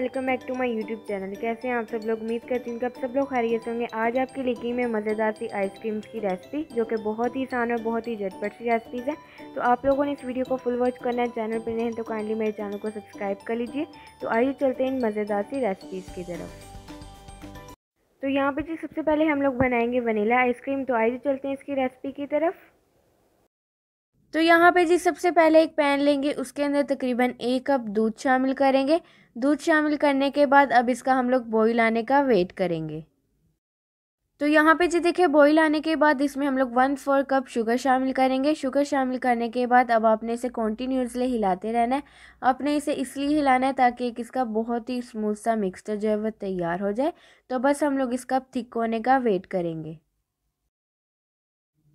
welcome back to my YouTube channel कैसे हैं आप सब लोग उम्मीद करती हूँ कि आप सब लोग खैरियत होंगे आज आपके लिए की मैं मज़ेदार सी आइसक्रीम्स की रेसिपी जो कि बहुत ही आसान और बहुत ही झटपट सी रेसिपीज़ है तो आप लोगों ने इस वीडियो को फुल वॉच करना है चैनल पर नहीं तो काइंडली मेरे चैनल को सब्सक्राइब कर लीजिए तो आइए चलते हैं इन मज़ेदार सी रेसिपीज़ की तरफ तो यहाँ पर जी सबसे पहले हम लोग बनाएंगे वनीला आइसक्रीम तो आइए चलते हैं इसकी रेसिपी की तरफ तो यहाँ पे जी सबसे पहले एक पैन लेंगे उसके अंदर तकरीबन एक कप दूध शामिल करेंगे दूध शामिल करने के बाद अब इसका हम लोग बॉईल आने का वेट करेंगे तो यहाँ पे जी देखिए बॉईल आने के बाद इसमें हम लोग वन फोर कप शुगर शामिल करेंगे शुगर शामिल करने के बाद अब आपने इसे कॉन्टीन्यूसली हिलाते रहना है आपने इसे इसलिए हिलाना है ताकि एक इसका बहुत ही स्मूथ सा मिक्सचर जो है वो तैयार हो जाए तो बस हम लोग इसका थिक होने का वेट करेंगे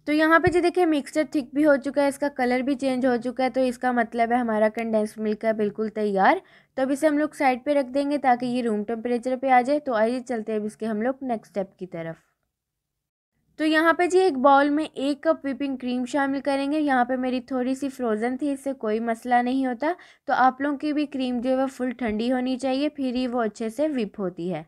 तो यहाँ पे जी देखिए मिक्सचर थिक भी हो चुका है इसका कलर भी चेंज हो चुका है तो इसका मतलब है हमारा कंडेंस मिल्क है बिल्कुल तैयार तो अब इसे हम लोग साइड पे रख देंगे ताकि ये रूम टेम्परेचर पे आ जाए तो आइए चलते हैं अब इसके हम लोग नेक्स्ट स्टेप की तरफ तो यहाँ पे जी एक बाउल में एक कप विपिंग क्रीम शामिल करेंगे यहाँ पे मेरी थोड़ी सी फ्रोज़न थी इससे कोई मसला नहीं होता तो आप लोगों की भी क्रीम जो है वह फुल ठंडी होनी चाहिए फिर ही वो अच्छे से विप होती है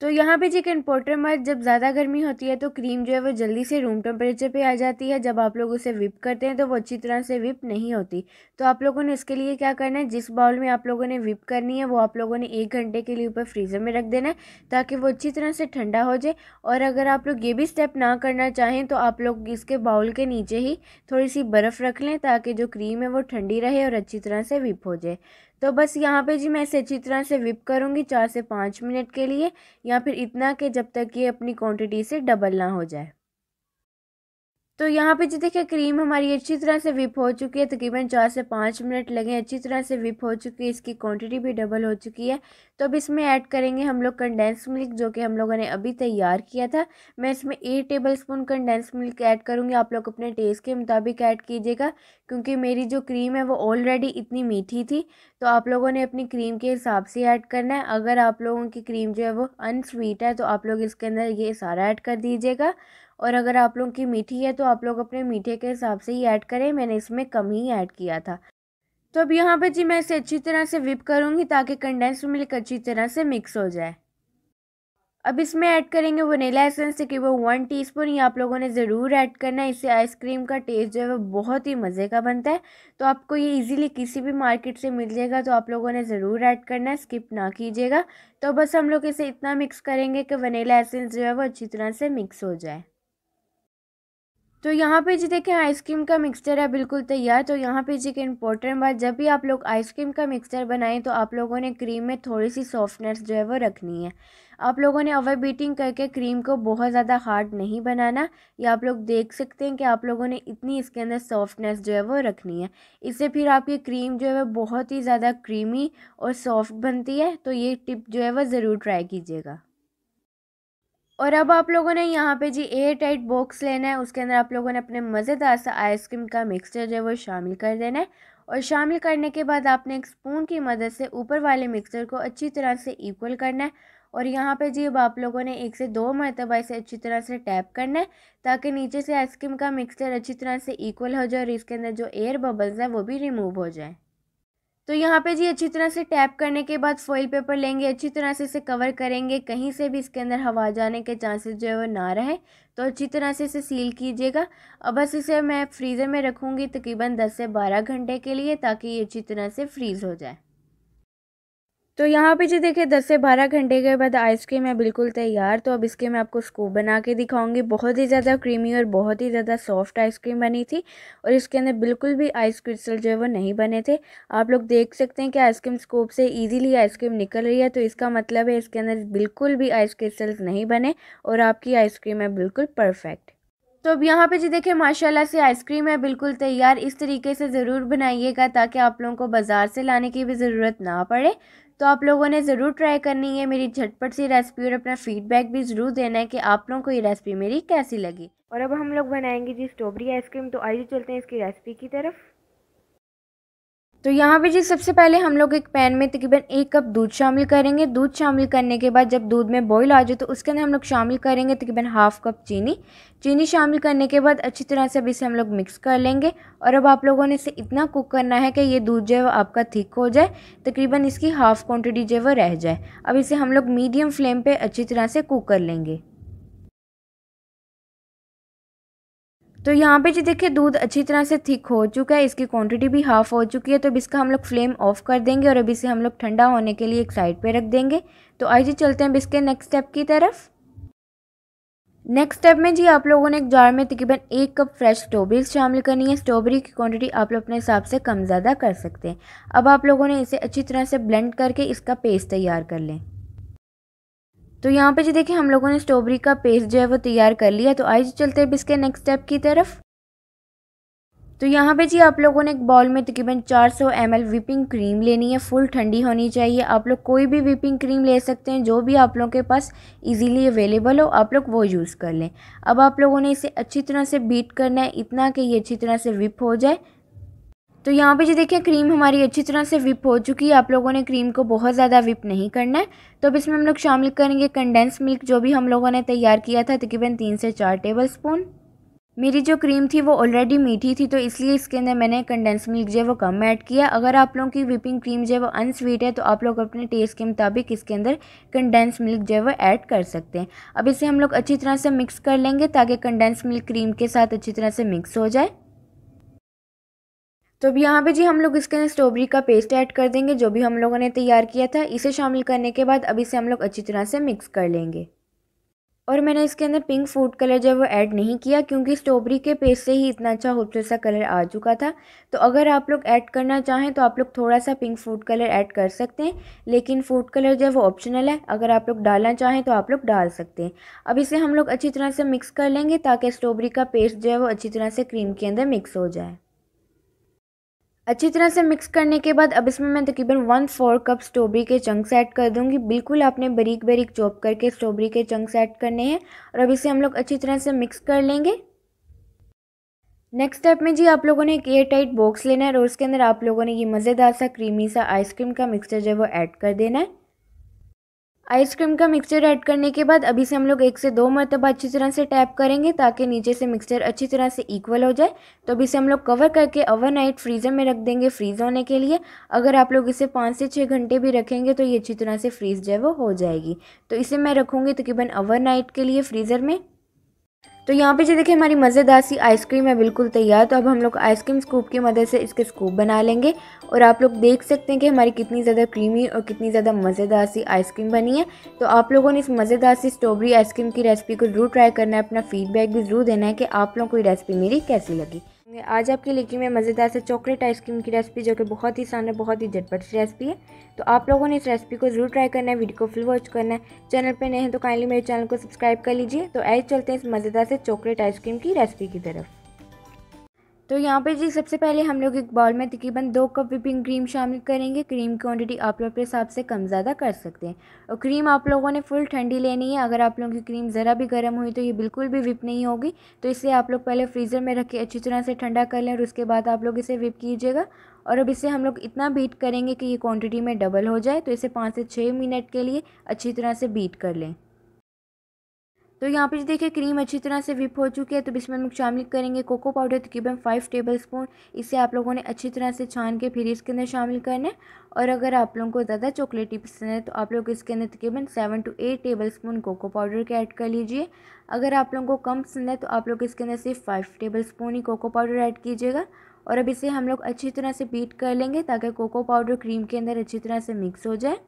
तो यहाँ पे चिकन पोटर मत जब ज़्यादा गर्मी होती है तो क्रीम जो है वो जल्दी से रूम टेम्परेचर पे आ जाती है जब आप लोग उसे विप करते हैं तो वो अच्छी तरह से विप नहीं होती तो आप लोगों ने इसके लिए क्या करना है जिस बाउल में आप लोगों ने विप करनी है वो आप लोगों ने एक घंटे के लिए ऊपर फ्रीज़र में रख देना है ताकि वो अच्छी तरह से ठंडा हो जाए और अगर आप लोग ये भी स्टेप ना करना चाहें तो आप लोग इसके बाउल के नीचे ही थोड़ी सी बर्फ़ रख लें ताकि जो क्रीम है वो ठंडी रहे और अच्छी तरह से विप हो जाए तो बस यहाँ पे जी मैं इसे अच्छी तरह से विप करूँगी चार से पाँच मिनट के लिए या फिर इतना कि जब तक ये अपनी क्वांटिटी से डबल ना हो जाए तो यहाँ पे जी देखिए क्रीम हमारी अच्छी तरह से विप हो चुकी है तकरीबन चार से पाँच मिनट लगे अच्छी तरह से विप हो चुकी है इसकी क्वांटिटी भी डबल हो चुकी है तो अब इसमें ऐड करेंगे हम लोग कंडेंस मिल्क जो कि हम लोगों ने अभी तैयार किया था मैं इसमें एक table spoon condensed milk add करूँगी आप लोग अपने टेस्ट के मुताबिक ऐड कीजिएगा क्योंकि मेरी जो क्रीम है वो ऑलरेडी इतनी मीठी थी तो आप लोगों ने अपनी क्रीम के हिसाब से ऐड करना है अगर आप लोगों की क्रीम जो है वो अनस्वीट है तो आप लोग इसके अंदर ये सारा ऐड कर दीजिएगा और अगर आप लोगों की मीठी है तो आप लोग अपने मीठे के हिसाब से ही ऐड करें मैंने इसमें कम ही ऐड किया था तो अब यहाँ पर जी मैं इसे अच्छी तरह से विप करूँगी ताकि कंडेंस मिल्क अच्छी तरह से मिक्स हो जाए अब इसमें ऐड करेंगे वनीला एसेंस तकरीबन वन टीस्पून ये आप लोगों ने ज़रूर ऐड करना है इससे आइसक्रीम का टेस्ट जो है वो बहुत ही मज़े का बनता है तो आपको ये इजीली किसी भी मार्केट से मिल जाएगा तो आप लोगों ने ज़रूर ऐड करना है स्किप ना कीजिएगा तो बस हम लोग इसे इतना मिक्स करेंगे कि वनीला एसेंस जो है वो अच्छी तरह से मिक्स हो जाए तो यहाँ पे जी देखें आइसक्रीम का मिक्सचर है बिल्कुल तैयार तो यहाँ पे जी के इम्पोर्टेंट बात जब भी आप लोग आइसक्रीम का मिक्सचर बनाएं तो आप लोगों ने क्रीम में थोड़ी सी सॉफ्टनेस जो है वो रखनी है आप लोगों ने ओवर बीटिंग करके क्रीम को बहुत ज़्यादा हार्ड नहीं बनाना ये आप लोग देख सकते हैं कि आप लोगों ने इतनी इसके अंदर सॉफ्टनेस जो है वो रखनी है इससे फिर आपकी क्रीम जो है वो बहुत ही ज़्यादा क्रीमी और सॉफ्ट बनती है तो ये टिप जो है वह ज़रूर ट्राई कीजिएगा और अब आप लोगों ने यहाँ पे जी एयर टाइट बॉक्स लेना है उसके अंदर आप लोगों ने अपने मज़ेदार सा आइसक्रीम का मिक्सचर जो है वो शामिल कर देना है और शामिल करने के बाद आपने एक स्पून की मदद से ऊपर वाले मिक्सचर को अच्छी तरह से इक्वल करना है और यहाँ पे जी अब आप लोगों ने एक से दो मरतबा इसे अच्छी तरह से टैप करना है ताकि नीचे से आइसक्रीम का मिक्सचर अच्छी तरह से इक्वल हो जाए और इसके अंदर जो एयर बबल्स हैं वो भी रिमूव हो जाए तो यहाँ पे जी अच्छी तरह से टैप करने के बाद फॉइल पेपर लेंगे अच्छी तरह से इसे कवर करेंगे कहीं से भी इसके अंदर हवा जाने के चांसेस जो है वो ना रहे तो अच्छी तरह से इसे सील कीजिएगा अब बस इसे मैं फ्रीज़र में रखूँगी तकरीबन 10 से 12 घंटे के लिए ताकि ये अच्छी तरह से फ्रीज़ हो जाए तो यहाँ पे जी देखिए दस से बारह घंटे के बाद आइसक्रीम है बिल्कुल तैयार तो अब इसके मैं आपको स्कूप बना के दिखाऊंगी बहुत ही ज़्यादा क्रीमी और बहुत ही ज़्यादा सॉफ्ट आइसक्रीम बनी थी और इसके अंदर बिल्कुल भी आइस क्रिस्टल जो है वो नहीं बने थे आप लोग देख सकते हैं कि आइसक्रीम स्कूप से ईजिली आइसक्रीम निकल रही है तो इसका मतलब है इसके अंदर बिल्कुल भी आइस क्रिस्टल्स नहीं बने और आपकी आइसक्रीम है बिल्कुल परफेक्ट तो अब यहाँ पे जी देखिए माशाल्लाह से आइसक्रीम है बिल्कुल तैयार इस तरीके से ज़रूर बनाइएगा ताकि आप लोगों को बाज़ार से लाने की भी ज़रूरत ना पड़े तो आप लोगों ने ज़रूर ट्राई करनी है मेरी झटपट सी रेसिपी और अपना फीडबैक भी ज़रूर देना है कि आप लोगों को ये रेसिपी मेरी कैसी लगी और अब हम लोग बनाएंगे जी स्ट्रॉबेरी आइसक्रीम तो आइए चलते हैं इसकी रेसिपी की तरफ तो यहाँ पे जी सबसे पहले हम लोग एक पैन में तकरीबन एक कप दूध शामिल करेंगे दूध शामिल करने के बाद जब दूध में बॉईल आ जाए तो उसके अंदर हम लोग शामिल करेंगे तकरीबन हाफ़ कप चीनी चीनी शामिल करने के बाद अच्छी तरह से अभी इसे हम लोग मिक्स कर लेंगे और अब आप लोगों ने इसे इतना कुक करना है कि ये दूध जो है वो आपका थिक हो जाए तकरीबन इसकी हाफ़ क्वान्टिटी जो है वह रह जाए अब इसे हम लोग मीडियम फ्लेम पर अच्छी तरह से कुक कर लेंगे तो यहाँ पे जी देखिए दूध अच्छी तरह से थिक हो चुका है इसकी क्वांटिटी भी हाफ़ हो चुकी है तो अब इसका हम लोग फ्लेम ऑफ कर देंगे और अभी इसे हम लोग ठंडा होने के लिए एक साइड पे रख देंगे तो आइए जी चलते हैं अब इसके नेक्स्ट स्टेप की तरफ नेक्स्ट स्टेप में जी आप लोगों ने एक जार में तकरीबन एक कप फ्रेश स्ट्रॉबेरीज शामिल करनी है स्ट्रॉबेरी की क्वांटिटी आप लोग अपने हिसाब से कम ज़्यादा कर सकते हैं अब आप लोगों ने इसे अच्छी तरह से ब्लेंड करके इसका पेस्ट तैयार कर लें तो यहाँ पे जी देखिए हम लोगों ने स्ट्रॉबेरी का पेस्ट जो है वो तैयार कर लिया तो आइए चलते हैं इसके नेक्स्ट स्टेप की तरफ तो यहाँ पे जी आप लोगों ने एक बॉल में तकरीबन 400 सौ विपिंग क्रीम लेनी है फुल ठंडी होनी चाहिए आप लोग कोई भी विपिंग क्रीम ले सकते हैं जो भी आप लोगों के पास इजीली अवेलेबल हो आप लोग वो यूज़ कर लें अब आप लोगों ने इसे अच्छी तरह से बीट करना है इतना कि ये अच्छी तरह से विप हो जाए तो यहाँ पे जो देखिए क्रीम हमारी अच्छी तरह से विप हो चुकी है आप लोगों ने क्रीम को बहुत ज़्यादा विप नहीं करना है तो अब इसमें हम लोग शामिल करेंगे कंडेंस मिल्क जो भी हम लोगों ने तैयार किया था तकरीबन तीन से चार टेबल स्पून मेरी जो क्रीम थी वो ऑलरेडी मीठी थी तो इसलिए इसके अंदर मैंने कंडेंस मिल्क जो है वो कम ऐड किया अगर आप लोगों की विपिंग क्रीम जो है वो अनस्वीट है तो आप लोग अपने टेस्ट के मुताबिक इसके अंदर कंडेंस मिल्क जो है वो ऐड कर सकते हैं अब इसे हम लोग अच्छी तरह से मिक्स कर लेंगे ताकि कंडेंस मिल्क क्रीम के साथ अच्छी तरह से मिक्स हो जाए तो अब यहाँ पे जी हम लोग इसके अंदर स्ट्रॉबेरी का पेस्ट ऐड कर देंगे जो भी हम लोगों ने तैयार किया था इसे शामिल करने के बाद अब इसे हम लोग अच्छी तरह से मिक्स कर लेंगे और मैंने इसके अंदर पिंक फूड कलर जो है वो ऐड नहीं किया क्योंकि स्ट्रॉबेरी के पेस्ट से ही इतना अच्छा खूबसूरत सा कलर आ चुका था तो अगर आप लोग ऐड करना चाहें तो आप लोग थोड़ा सा पिंक फूड कलर ऐड कर सकते हैं लेकिन फूड कलर जो है वो ऑप्शनल है अगर आप लोग डालना चाहें तो आप लोग डाल सकते हैं अब इसे हम लोग अच्छी तरह से मिक्स कर लेंगे ताकि स्ट्रॉबेरी का पेस्ट जो है वो अच्छी तरह से क्रीम के अंदर मिक्स हो जाए अच्छी तरह से मिक्स करने के बाद अब इसमें मैं तकरीबन वन फोर कप स्ट्रॉबेरी के चंक्स ऐड कर दूंगी बिल्कुल आपने बारीक बारीक चॉप करके स्ट्रॉबेरी के चंक्स ऐड करने हैं और अब इसे हम लोग अच्छी तरह से मिक्स कर लेंगे नेक्स्ट स्टेप में जी आप लोगों ने एक एयर टाइट बॉक्स लेना है और उसके अंदर आप लोगों ने ये मज़ेदार सा क्रीमी सा आइसक्रीम का मिक्सचर जो है वो ऐड कर देना है आइसक्रीम का मिक्सचर ऐड करने के बाद अभी से हम लोग एक से दो मरतबा अच्छी तरह से टैप करेंगे ताकि नीचे से मिक्सचर अच्छी तरह से इक्वल हो जाए तो अभी से हम लोग कवर करके ओवरनाइट फ्रीज़र में रख देंगे फ्रीज़ होने के लिए अगर आप लोग इसे पाँच से छः घंटे भी रखेंगे तो ये अच्छी तरह से फ्रीज़ जो है वो हो जाएगी तो इसे मैं रखूँगी तकरीबन ओवर के लिए फ्रीज़र में तो यहाँ पे जो देखिए हमारी मज़ेदार सी आइसक्रीम है बिल्कुल तैयार तो अब हम लोग आइसक्रीम स्कूप की मदद से इसके स्कूप बना लेंगे और आप लोग देख सकते हैं कि हमारी कितनी ज़्यादा क्रीमी और कितनी ज़्यादा मज़ेदार सी आइसक्रीम बनी है तो आप लोगों ने इस मज़ेदार सी स्ट्रॉबेरी आइसक्रीम की रेसिपी को ज़रूर ट्राई करना है अपना फीडबैक भी ज़रूर देना है कि आप लोगों को ये रेसिपी मेरी कैसी लगी है आज आपके लिए मैं मज़ेदार से चॉकलेट आइसक्रीम की रेसिपी जो कि बहुत ही आसान है बहुत ही झटपट सी रेसिपी है तो आप लोगों ने इस रेसिपी को ज़रूर ट्राई करना है वीडियो को फुल वॉच करना है चैनल पर नए हैं तो काइंडली मेरे चैनल को सब्सक्राइब कर लीजिए तो ऐसे चलते हैं इस मज़ेदार से चॉकलेट आइसक्रीम की रेसिपी की तरफ तो यहाँ पे जी सबसे पहले हम लोग एक बाउल में तकरीबन दो कप विपिंग क्रीम शामिल करेंगे क्रीम की क्वान्टिटी आप लोग अपने हिसाब से कम ज़्यादा कर सकते हैं और क्रीम आप लोगों ने फुल ठंडी लेनी है अगर आप लोगों की क्रीम ज़रा भी गर्म हुई तो ये बिल्कुल भी विप नहीं होगी तो इसे आप लोग पहले फ्रीज़र में रख के अच्छी तरह से ठंडा कर लें और उसके बाद आप लोग इसे विप कीजिएगा और अब इसे हम लोग इतना बीट करेंगे कि ये क्वान्टिटी में डबल हो जाए तो इसे पाँच से छः मिनट के लिए अच्छी तरह से बीट कर लें तो यहाँ पर देखिए क्रीम अच्छी तरह से विप हो चुकी है तो इसमें हम शामिल करेंगे कोको पाउडर तकरीबन फाइव टेबल स्पून इसे आप लोगों ने अच्छी तरह से छान के फिर इसके अंदर शामिल करना है और अगर आप लोगों को ज़्यादा चॉकलेटी पसंद है तो आप लोग इसके अंदर तकरीबन seven to eight table spoon cocoa powder के ऐड कर लीजिए अगर आप लोगों को कम पसंद है तो आप लोग इसके अंदर सिर्फ फाइव टेबल स्पून ही कोको पाउडर ऐड कीजिएगा और अब इसे हम लोग अच्छी तरह से बीट कर लेंगे ताकि कोको पाउडर क्रीम के अंदर अच्छी तरह से मिक्स हो जाए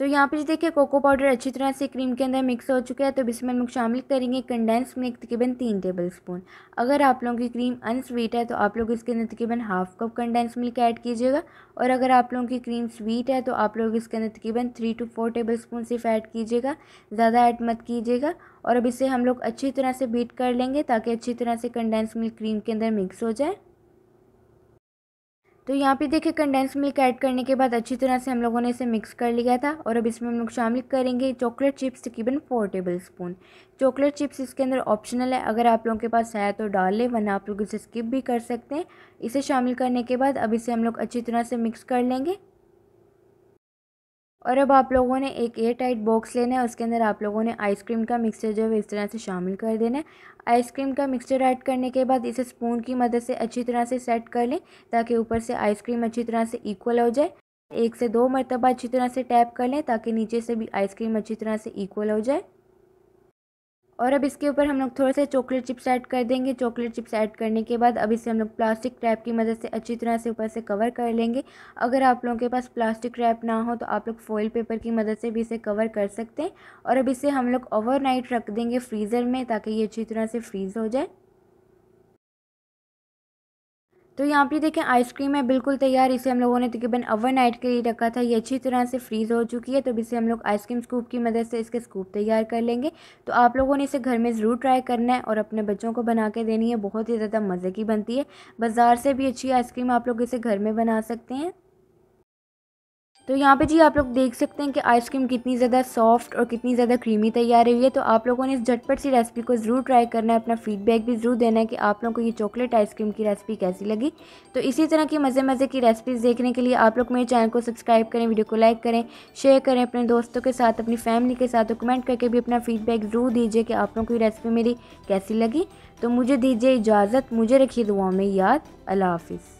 तो यहाँ पे देखिए कोको पाउडर अच्छी तरह से क्रीम के अंदर मिक्स हो चुका है तो इसमें हम लोग शामिल करेंगे कंडेंस मिल्क तकरीबन तीन टेबल स्पून अगर आप लोगों की क्रीम अनस्वीट है तो आप लोग इसके अंदर तकरीबन half cup condensed milk add कीजिएगा और अगर आप लोगों की क्रीम स्वीट है तो आप लोग इसके अंदर तकरीबन three to four table spoon सिर्फ ऐड कीजिएगा ज़्यादा ऐड मत कीजिएगा और अब इसे हम लोग अच्छी तरह से बीट कर लेंगे ताकि अच्छी तरह से कंडेंस मिल्क क्रीम के अंदर मिक्स हो जाए तो यहाँ पे देखिए कंडेंस मिल्क ऐड करने के बाद अच्छी तरह से हम लोगों ने इसे मिक्स कर लिया था और अब इसमें हम लोग शामिल करेंगे चॉकलेट चिप्स तकरीबन four table spoon chocolate chips इसके अंदर ऑप्शनल है अगर आप लोगों के पास है तो डाल लें वरना आप लोग इसे स्किप भी कर सकते हैं इसे शामिल करने के बाद अब इसे हम लोग अच्छी तरह से मिक्स कर लेंगे और अब आप लोगों ने एक एयर टाइट बॉक्स लेना है उसके अंदर आप लोगों ने आइसक्रीम का मिक्सचर जो है इस तरह से शामिल कर देना है आइसक्रीम का मिक्सचर ऐड करने के बाद इसे स्पून की मदद से अच्छी तरह से सेट कर लें ताकि ऊपर से आइसक्रीम अच्छी तरह से इक्वल हो जाए एक से दो मरतबा अच्छी तरह से टैप कर लें ताकि नीचे से भी आइसक्रीम अच्छी तरह से इक्वल हो जाए और अब इसके ऊपर हम लोग थोड़े से चॉकलेट चिप्स ऐड कर देंगे चॉकलेट चिप्स ऐड करने के बाद अब इसे हम लोग प्लास्टिक रैप की मदद से अच्छी तरह से ऊपर से कवर कर लेंगे अगर आप लोगों के पास प्लास्टिक रैप ना हो तो आप लोग फॉइल पेपर की मदद से भी इसे कवर कर सकते हैं और अब इसे हम लोग ओवरनाइट रख देंगे फ्रीज़र में ताकि ये अच्छी तरह से फ्रीज़ हो जाए तो यहाँ पे देखें आइसक्रीम है बिल्कुल तैयार इसे हम लोगों ने तकरीबन ओवर नाइट के लिए रखा था ये अच्छी तरह से फ्रीज़ हो चुकी है तो इसे हम लोग आइसक्रीम स्कूप की मदद से इसके स्कूप तैयार कर लेंगे तो आप लोगों ने इसे घर में ज़रूर ट्राई करना है और अपने बच्चों को बना के देनी है बहुत ही ज़्यादा मज़े की बनती है बाज़ार से भी अच्छी आइसक्रीम आप लोग इसे घर में बना सकते हैं तो यहाँ पे जी आप लोग देख सकते हैं कि आइसक्रीम कितनी ज़्यादा सॉफ्ट और कितनी ज़्यादा क्रीमी तैयार हुई है तो आप लोगों ने इस झटपट सी रेसिपी को ज़रूर ट्राई करना है अपना फीडबैक भी ज़रूर देना है कि आप लोगों को ये चॉकलेट आइसक्रीम की रेसिपी कैसी लगी तो इसी तरह की मज़े मज़े की रेसिपीज़ देखने के लिए आप लोग मेरे चैनल को सब्सक्राइब करें वीडियो को लाइक करें शेयर करें अपने दोस्तों के साथ अपनी फैमिली के साथ कमेंट करके भी अपना फीडबैक ज़रूर दीजिए कि आप लोगों को ये रेसिपी मेरी कैसी लगी तो मुझे दीजिए इजाज़त मुझे रखिए दुआ में याद अल्लाह हाफिज़